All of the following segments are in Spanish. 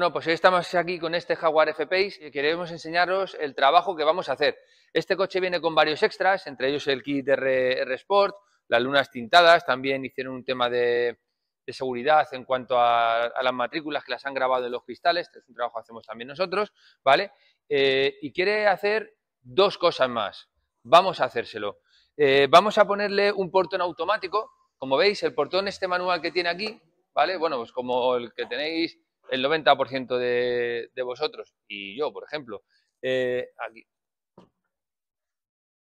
Bueno, pues hoy estamos aquí con este Jaguar F-Pace y queremos enseñaros el trabajo que vamos a hacer. Este coche viene con varios extras, entre ellos el kit R, Sport, las lunas tintadas, también hicieron un tema de, seguridad en cuanto a, las matrículas que las han grabado en los cristales, este es un trabajo que hacemos también nosotros, ¿vale? Eh, y quiere hacer dos cosas más, vamos a hacérselo. Eh, vamos a ponerle un portón automático, como veis, el portón este manual que tiene aquí, ¿vale? Bueno, pues como el que tenéis el 90% de, vosotros y yo, por ejemplo, eh, aquí,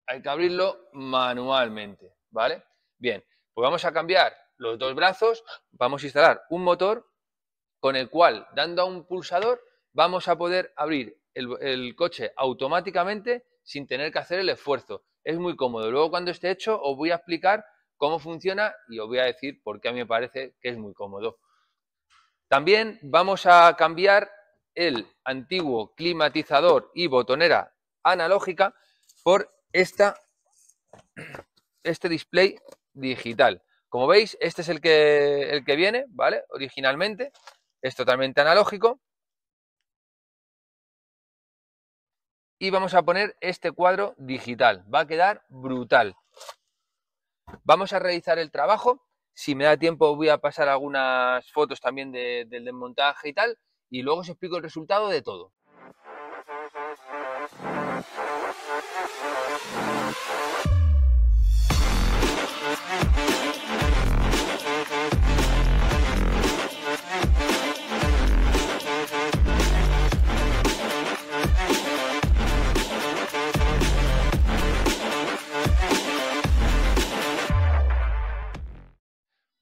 hay que abrirlo manualmente, ¿vale? Bien, pues vamos a cambiar los dos brazos, vamos a instalar un motor con el cual, dando a un pulsador, vamos a poder abrir el, el coche automáticamente sin tener que hacer el esfuerzo. Es muy cómodo. Luego, cuando esté hecho, os voy a explicar cómo funciona y os voy a decir por qué a mí me parece que es muy cómodo. También vamos a cambiar el antiguo climatizador y botonera analógica por este display digital. Como veis, este es el que, el que viene, ¿vale? Originalmente, es totalmente analógico. Y vamos a poner este cuadro digital. Va a quedar brutal. Vamos a realizar el trabajo si me da tiempo voy a pasar algunas fotos también del desmontaje y tal, y luego os explico el resultado de todo.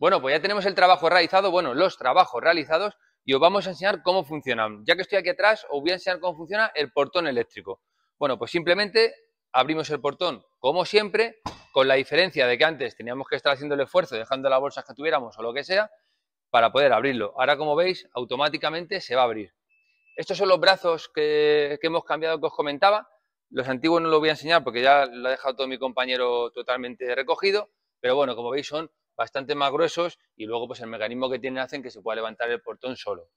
Bueno, pues ya tenemos el trabajo realizado, bueno, los trabajos realizados y os vamos a enseñar cómo funcionan. Ya que estoy aquí atrás, os voy a enseñar cómo funciona el portón eléctrico. Bueno, pues simplemente abrimos el portón como siempre, con la diferencia de que antes teníamos que estar haciendo el esfuerzo, dejando las bolsas que tuviéramos o lo que sea, para poder abrirlo. Ahora, como veis, automáticamente se va a abrir. Estos son los brazos que, hemos cambiado que os comentaba. Los antiguos no los voy a enseñar porque ya lo ha dejado todo mi compañero totalmente recogido, pero bueno, como veis son bastante más gruesos y luego pues el mecanismo que tienen hacen que se pueda levantar el portón solo,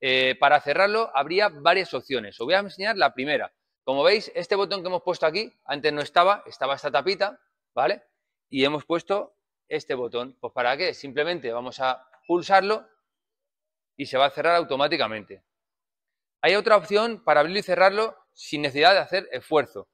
eh, para cerrarlo habría varias opciones. Os voy a enseñar la primera. Como veis, este botón que hemos puesto aquí, antes no estaba, estaba esta tapita, ¿vale? Y hemos puesto este botón. Pues ¿para qué? Simplemente vamos a pulsarlo y se va a cerrar automáticamente. Hay otra opción para abrirlo y cerrarlo sin necesidad de hacer esfuerzo.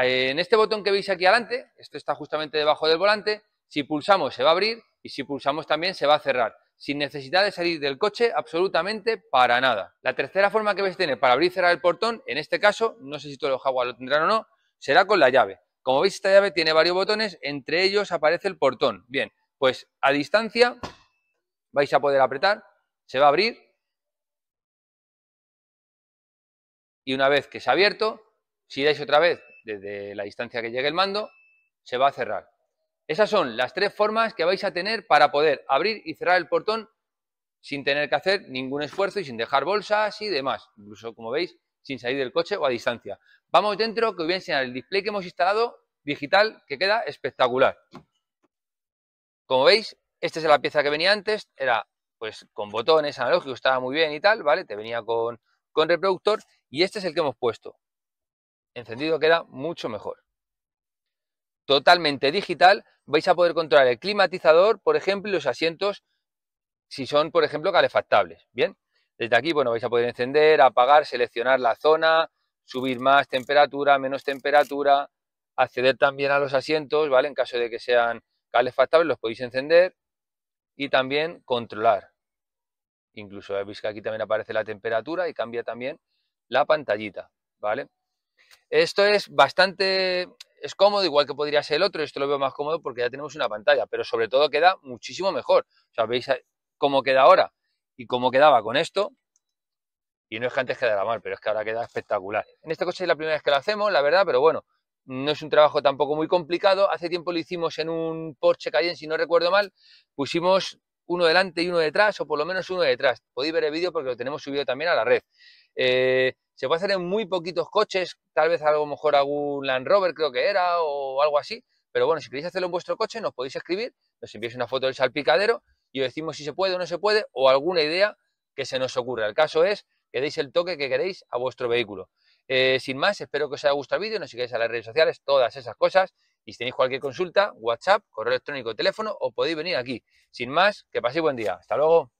Eh, en este botón que veis aquí adelante, esto está justamente debajo del volante, si pulsamos se va a abrir y si pulsamos también se va a cerrar, sin necesidad de salir del coche absolutamente para nada. La tercera forma que vais a tener para abrir y cerrar el portón, en este caso, no sé si todos los Jaguar lo tendrán o no, será con la llave. Como veis, esta llave tiene varios botones, entre ellos aparece el portón. Bien, pues a distancia vais a poder apretar, se va a abrir y una vez que se ha abierto, si dais otra vez desde la distancia que llegue el mando, se va a cerrar. Esas son las tres formas que vais a tener para poder abrir y cerrar el portón sin tener que hacer ningún esfuerzo y sin dejar bolsas y demás. Incluso, como veis, sin salir del coche o a distancia. Vamos dentro que os voy a enseñar el display que hemos instalado digital que queda espectacular. Como veis, esta es la pieza que venía antes, era pues con botones analógicos, estaba muy bien y tal, ¿vale? Te venía con, con reproductor y este es el que hemos puesto. Encendido queda mucho mejor totalmente digital, vais a poder controlar el climatizador, por ejemplo, y los asientos si son, por ejemplo, calefactables. Bien, desde aquí, bueno, vais a poder encender, apagar, seleccionar la zona, subir más temperatura, menos temperatura, acceder también a los asientos, ¿vale? En caso de que sean calefactables, los podéis encender y también controlar. Incluso veis que aquí también aparece la temperatura y cambia también la pantallita, ¿vale? Esto es bastante es cómodo, igual que podría ser el otro, esto lo veo más cómodo porque ya tenemos una pantalla, pero sobre todo queda muchísimo mejor. O sea, veis cómo queda ahora y cómo quedaba con esto. Y no es que antes quedara mal, pero es que ahora queda espectacular. En este coche es la primera vez que lo hacemos, la verdad, pero bueno, no es un trabajo tampoco muy complicado. Hace tiempo lo hicimos en un Porsche Cayenne, si no recuerdo mal. Pusimos uno delante y uno detrás, o por lo menos uno detrás. Podéis ver el vídeo porque lo tenemos subido también a la red. Eh, se puede hacer en muy poquitos coches, tal vez a lo mejor algún Land Rover creo que era o algo así, pero bueno, si queréis hacerlo en vuestro coche nos podéis escribir, nos enviáis una foto del salpicadero y os decimos si se puede o no se puede o alguna idea que se nos ocurra. El caso es que deis el toque que queréis a vuestro vehículo. Eh, sin más, espero que os haya gustado el vídeo, nos sigáis a las redes sociales, todas esas cosas. Y si tenéis cualquier consulta, WhatsApp, correo electrónico, teléfono o podéis venir aquí. Sin más, que paséis buen día. Hasta luego.